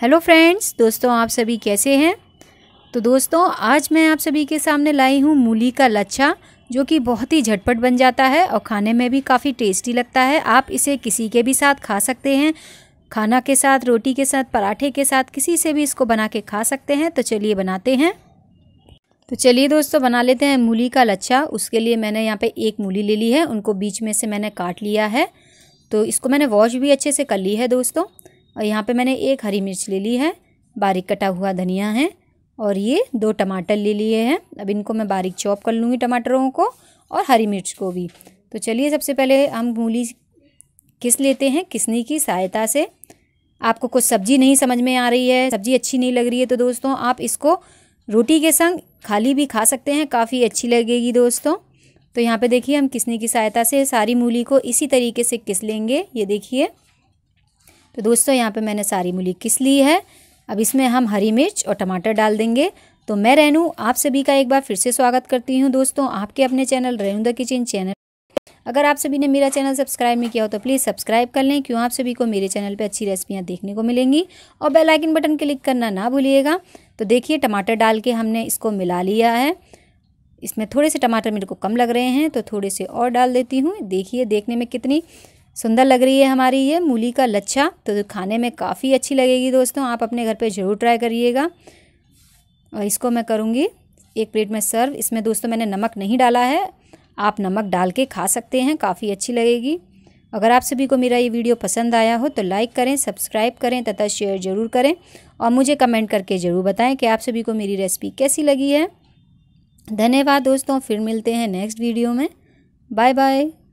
hello friends दोस्तों आप सभी कैसे हैं तो दोस्तों आज मैं आप सभी के सामने लाई हूँ मूली का लच्छा जो कि बहुत ही झटपट बन जाता है और खाने में भी काफ़ी टेस्टी लगता है आप इसे किसी के भी साथ खा सकते हैं खाना के साथ रोटी के साथ पराठे के साथ किसी से भी इसको बना के खा सकते हैं तो चलिए बनाते हैं तो चलिए दोस्तों बना लेते हैं मूली का लच्छा उसके लिए मैंने यहाँ पे एक मूली ले ली है उनको बीच में से मैंने काट लिया है तो इसको मैंने वॉश भी अच्छे से कर ली है दोस्तों और यहाँ पे मैंने एक हरी मिर्च ले ली है बारीक कटा हुआ धनिया है और ये दो टमाटर ले लिए हैं अब इनको मैं बारीक चॉप कर लूँगी टमाटरों को और हरी मिर्च को भी तो चलिए सबसे पहले हम मूली किस लेते हैं किसनी की सहायता से आपको कुछ सब्जी नहीं समझ में आ रही है सब्जी अच्छी नहीं लग रही है तो दोस्तों आप इसको रोटी के संग खाली भी खा सकते हैं काफ़ी अच्छी लगेगी दोस्तों तो यहाँ पे देखिए हम किसनी की सहायता से सारी मूली को इसी तरीके से किस लेंगे ये देखिए तो दोस्तों यहाँ पे मैंने सारी मूली किस ली है अब इसमें हम हरी मिर्च और टमाटर डाल देंगे तो मैं रेनू आप सभी का एक बार फिर से स्वागत करती हूँ दोस्तों आपके अपने channel Renu the kitchen channel अगर आप सभी ने मेरा चैनल सब्सक्राइब नहीं किया हो तो प्लीज़ सब्सक्राइब कर लें क्यों आप सभी को मेरे चैनल पर अच्छी रेसिपियाँ देखने को मिलेंगी और बेलाइकिन बटन क्लिक करना ना भूलिएगा तो देखिए टमाटर डाल के हमने इसको मिला लिया है इसमें थोड़े से टमाटर मेरे को कम लग रहे हैं तो थोड़े से और डाल देती हूँ देखिए देखने में कितनी सुंदर लग रही है हमारी ये मूली का लच्छा तो खाने में काफ़ी अच्छी लगेगी दोस्तों आप अपने घर पे ज़रूर ट्राई करिएगा और इसको मैं करूँगी एक प्लेट में सर्व इसमें दोस्तों मैंने नमक नहीं डाला है आप नमक डाल के खा सकते हैं काफ़ी अच्छी लगेगी अगर आप सभी को मेरा ये वीडियो पसंद आया हो तो लाइक करें सब्सक्राइब करें तथा शेयर ज़रूर करें और मुझे कमेंट करके ज़रूर बताएं कि आप सभी को मेरी रेसिपी कैसी लगी है धन्यवाद दोस्तों फिर मिलते हैं नेक्स्ट वीडियो में बाय बाय